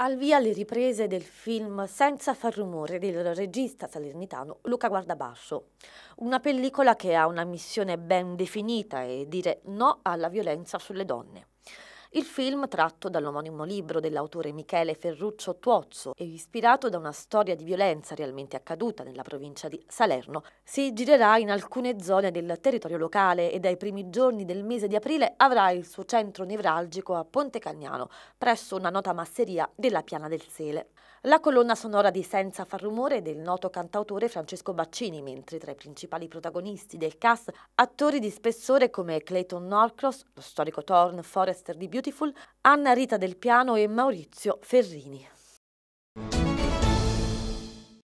Al via le riprese del film Senza far rumore del regista salernitano Luca Guardabasso, una pellicola che ha una missione ben definita e dire no alla violenza sulle donne. Il film, tratto dall'omonimo libro dell'autore Michele Ferruccio Tuozzo e ispirato da una storia di violenza realmente accaduta nella provincia di Salerno, si girerà in alcune zone del territorio locale e dai primi giorni del mese di aprile avrà il suo centro nevralgico a Ponte Cagnano, presso una nota masseria della Piana del Sele. La colonna sonora di Senza far rumore del noto cantautore Francesco Baccini, mentre tra i principali protagonisti del cast attori di spessore come Clayton Norcross, lo storico Thorn Forrester di Beauty, Beautiful, Anna Rita Del Piano e Maurizio Ferrini.